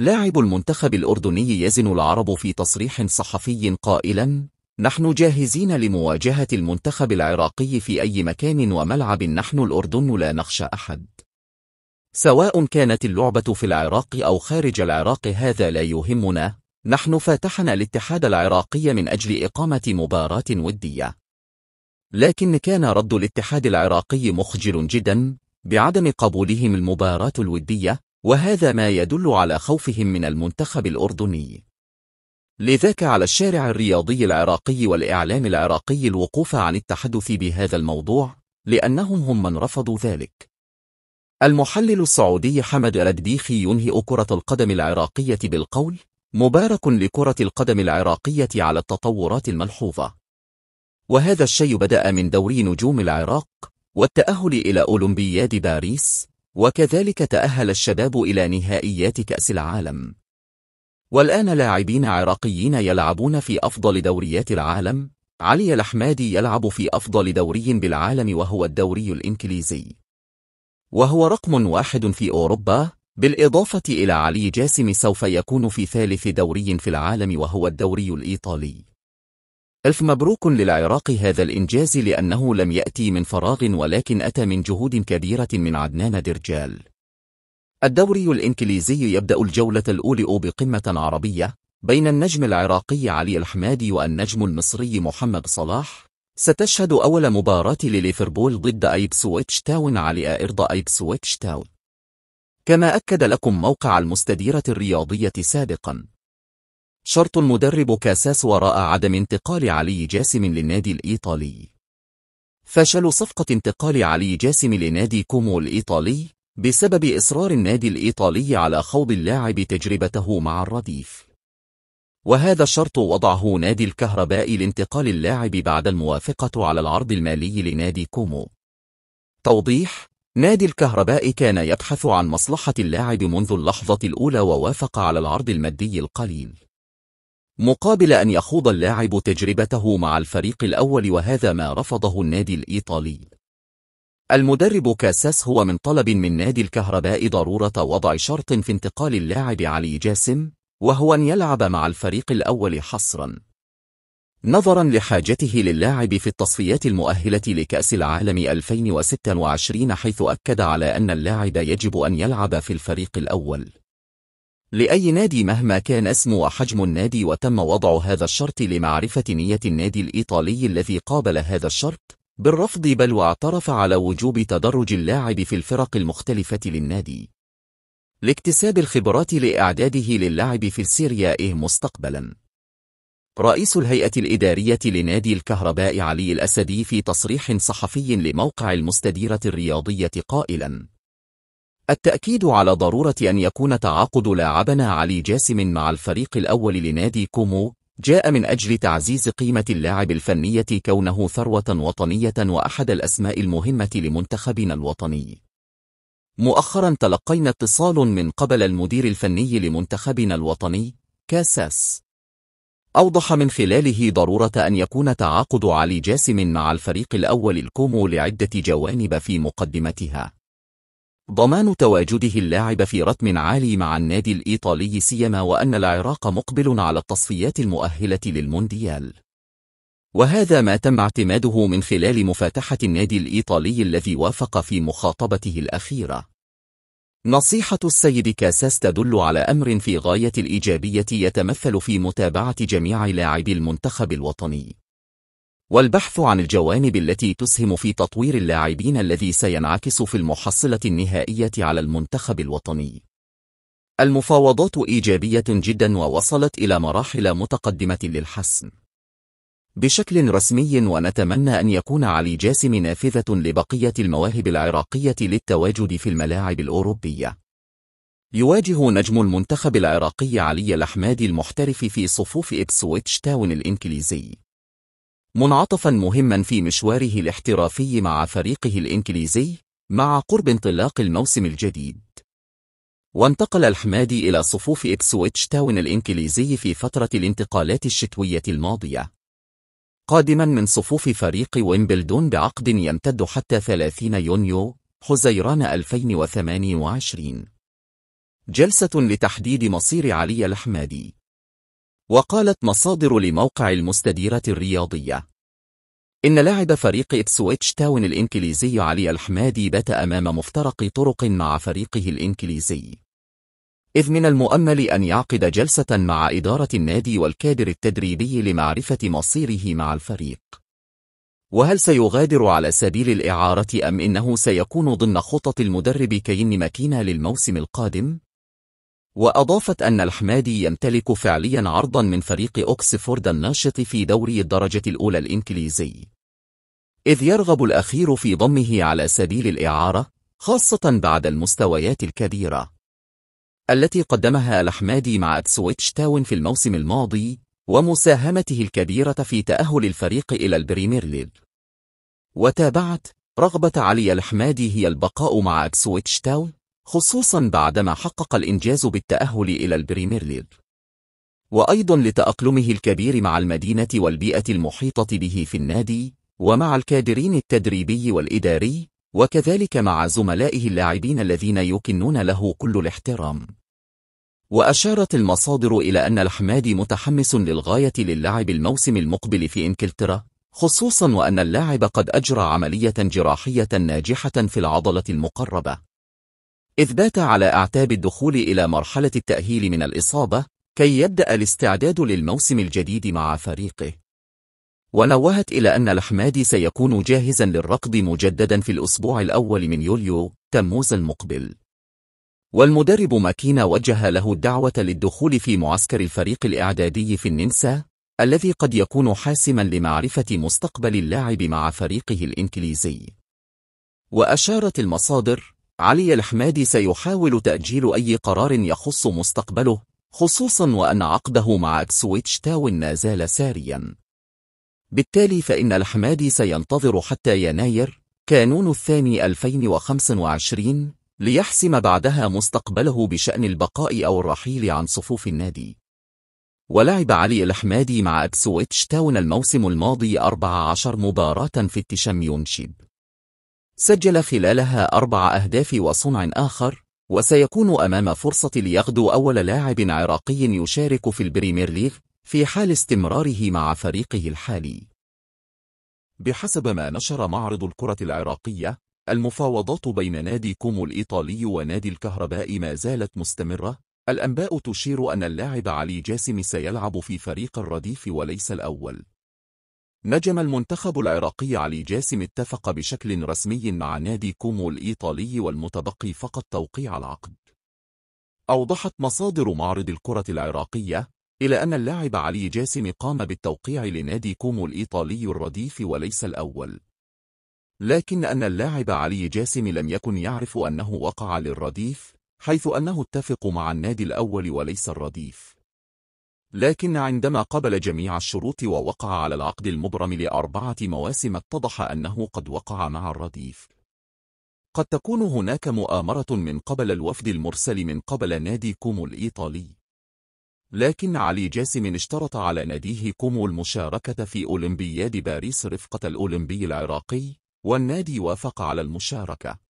لاعب المنتخب الأردني يزن العرب في تصريح صحفي قائلا نحن جاهزين لمواجهة المنتخب العراقي في أي مكان وملعب نحن الأردن لا نخشى أحد سواء كانت اللعبة في العراق أو خارج العراق هذا لا يهمنا نحن فاتحنا الاتحاد العراقي من أجل إقامة مباراة ودية لكن كان رد الاتحاد العراقي مخجل جدا بعدم قبولهم المباراة الودية وهذا ما يدل على خوفهم من المنتخب الأردني لذاك على الشارع الرياضي العراقي والإعلام العراقي الوقوف عن التحدث بهذا الموضوع لأنهم هم من رفضوا ذلك المحلل السعودي حمد ردبيخي ينهئ كرة القدم العراقية بالقول مبارك لكرة القدم العراقية على التطورات الملحوظة وهذا الشيء بدأ من دوري نجوم العراق والتأهل إلى أولمبياد باريس وكذلك تأهل الشباب إلى نهائيات كأس العالم والآن لاعبين عراقيين يلعبون في أفضل دوريات العالم علي الأحمادي يلعب في أفضل دوري بالعالم وهو الدوري الإنكليزي وهو رقم واحد في أوروبا بالإضافة إلى علي جاسم سوف يكون في ثالث دوري في العالم وهو الدوري الإيطالي ألف مبروك للعراق هذا الإنجاز لأنه لم يأتي من فراغ ولكن أتى من جهود كبيرة من عدنان درجال الدوري الإنكليزي يبدأ الجولة الأولى بقمة عربية بين النجم العراقي علي الحمادي والنجم المصري محمد صلاح ستشهد أول مباراة لليفربول ضد أيبسويتش تاون على أرض أيبسويتش تاون كما أكد لكم موقع المستديرة الرياضية سابقاً شرط المدرب كاساس وراء عدم انتقال علي جاسم للنادي الإيطالي فشل صفقة انتقال علي جاسم لنادي كومو الإيطالي بسبب إصرار النادي الإيطالي على خوض اللاعب تجربته مع الرديف وهذا الشرط وضعه نادي الكهرباء لانتقال اللاعب بعد الموافقة على العرض المالي لنادي كومو توضيح نادي الكهرباء كان يبحث عن مصلحة اللاعب منذ اللحظة الأولى ووافق على العرض المادي القليل مقابل أن يخوض اللاعب تجربته مع الفريق الأول وهذا ما رفضه النادي الإيطالي المدرب كاساس هو من طلب من نادي الكهرباء ضرورة وضع شرط في انتقال اللاعب علي جاسم وهو أن يلعب مع الفريق الأول حصرا نظرا لحاجته للاعب في التصفيات المؤهلة لكأس العالم 2026 حيث أكد على أن اللاعب يجب أن يلعب في الفريق الأول لأي نادي مهما كان اسم وحجم النادي وتم وضع هذا الشرط لمعرفة نية النادي الإيطالي الذي قابل هذا الشرط بالرفض بل واعترف على وجوب تدرج اللاعب في الفرق المختلفة للنادي لاكتساب الخبرات لإعداده للعب في السيريا إيه مستقبلا رئيس الهيئة الإدارية لنادي الكهرباء علي الأسدي في تصريح صحفي لموقع المستديرة الرياضية قائلا التأكيد على ضرورة أن يكون تعاقد لاعبنا علي جاسم مع الفريق الأول لنادي كومو جاء من أجل تعزيز قيمة اللاعب الفنية كونه ثروة وطنية وأحد الأسماء المهمة لمنتخبنا الوطني مؤخرا تلقينا اتصال من قبل المدير الفني لمنتخبنا الوطني كاساس أوضح من خلاله ضرورة أن يكون تعاقد علي جاسم مع الفريق الأول الكومو لعدة جوانب في مقدمتها ضمان تواجده اللاعب في رتم عالي مع النادي الإيطالي سيما وأن العراق مقبل على التصفيات المؤهلة للمونديال وهذا ما تم اعتماده من خلال مفاتحة النادي الإيطالي الذي وافق في مخاطبته الأخيرة نصيحة السيد كاساس تدل على أمر في غاية الإيجابية يتمثل في متابعة جميع لاعبي المنتخب الوطني والبحث عن الجوانب التي تسهم في تطوير اللاعبين الذي سينعكس في المحصلة النهائية على المنتخب الوطني. المفاوضات إيجابية جدا ووصلت إلى مراحل متقدمة للحسم. بشكل رسمي ونتمنى أن يكون علي جاسم نافذة لبقية المواهب العراقية للتواجد في الملاعب الأوروبية. يواجه نجم المنتخب العراقي علي الأحمادي المحترف في صفوف إبسويتش تاون الإنكليزي. منعطفا مهما في مشواره الاحترافي مع فريقه الإنكليزي مع قرب انطلاق الموسم الجديد وانتقل الحمادي إلى صفوف إبسويتش تاون الإنكليزي في فترة الانتقالات الشتوية الماضية قادما من صفوف فريق ويمبلدون بعقد يمتد حتى 30 يونيو حزيران 2028 جلسة لتحديد مصير علي الحمادي وقالت مصادر لموقع المستديرة الرياضية إن لاعب فريق إبسويتش تاون الإنكليزي علي الحمادي بات أمام مفترق طرق مع فريقه الإنكليزي إذ من المؤمل أن يعقد جلسة مع إدارة النادي والكادر التدريبي لمعرفة مصيره مع الفريق وهل سيغادر على سبيل الإعارة أم إنه سيكون ضمن خطط المدرب كين ماكينا للموسم القادم؟ وأضافت أن الحمادي يمتلك فعليا عرضا من فريق أوكسفورد الناشط في دوري الدرجة الأولى الإنكليزي إذ يرغب الأخير في ضمه على سبيل الإعارة خاصة بعد المستويات الكبيرة التي قدمها الأحمادي مع أتسويتش تاون في الموسم الماضي ومساهمته الكبيرة في تأهل الفريق إلى البريمير وتابعت رغبة علي الحمادي هي البقاء مع أتسويتش تاون خصوصا بعدما حقق الإنجاز بالتأهل إلى البريمير ليج وأيضا لتأقلمه الكبير مع المدينة والبيئة المحيطة به في النادي ومع الكادرين التدريبي والإداري وكذلك مع زملائه اللاعبين الذين يكنون له كل الاحترام وأشارت المصادر إلى أن الحمادي متحمس للغاية للعب الموسم المقبل في إنكلترا خصوصا وأن اللاعب قد أجرى عملية جراحية ناجحة في العضلة المقربة إذ بات على أعتاب الدخول إلى مرحلة التأهيل من الإصابة كي يبدأ الاستعداد للموسم الجديد مع فريقه ونوهت إلى أن الحمادي سيكون جاهزا للركض مجددا في الأسبوع الأول من يوليو تموز المقبل والمدرب ماكينا وجه له الدعوة للدخول في معسكر الفريق الإعدادي في النمسا الذي قد يكون حاسما لمعرفة مستقبل اللاعب مع فريقه الإنكليزي وأشارت المصادر علي الحمادي سيحاول تأجيل أي قرار يخص مستقبله خصوصا وأن عقده مع أكسويتش تاون نازال ساريا بالتالي فإن الحمادي سينتظر حتى يناير كانون الثاني 2025 ليحسم بعدها مستقبله بشأن البقاء أو الرحيل عن صفوف النادي ولعب علي الحمادي مع إبسويتش تاون الموسم الماضي 14 مباراة في التشاميونشيب سجل خلالها أربع أهداف وصنع آخر وسيكون أمام فرصة ليغدو أول لاعب عراقي يشارك في البريمير ليغ في حال استمراره مع فريقه الحالي بحسب ما نشر معرض الكرة العراقية المفاوضات بين نادي كومو الإيطالي ونادي الكهرباء ما زالت مستمرة الأنباء تشير أن اللاعب علي جاسم سيلعب في فريق الرديف وليس الأول نجم المنتخب العراقي علي جاسم اتفق بشكل رسمي مع نادي كومو الإيطالي والمتبقي فقط توقيع العقد أوضحت مصادر معرض الكرة العراقية إلى أن اللاعب علي جاسم قام بالتوقيع لنادي كومو الإيطالي الرديف وليس الأول لكن أن اللاعب علي جاسم لم يكن يعرف أنه وقع للرديف حيث أنه اتفق مع النادي الأول وليس الرديف لكن عندما قبل جميع الشروط ووقع على العقد المبرم لأربعة مواسم اتضح أنه قد وقع مع الرديف قد تكون هناك مؤامرة من قبل الوفد المرسل من قبل نادي كومو الإيطالي لكن علي جاسم اشترط على ناديه كومو المشاركة في أولمبياد باريس رفقة الأولمبي العراقي والنادي وافق على المشاركة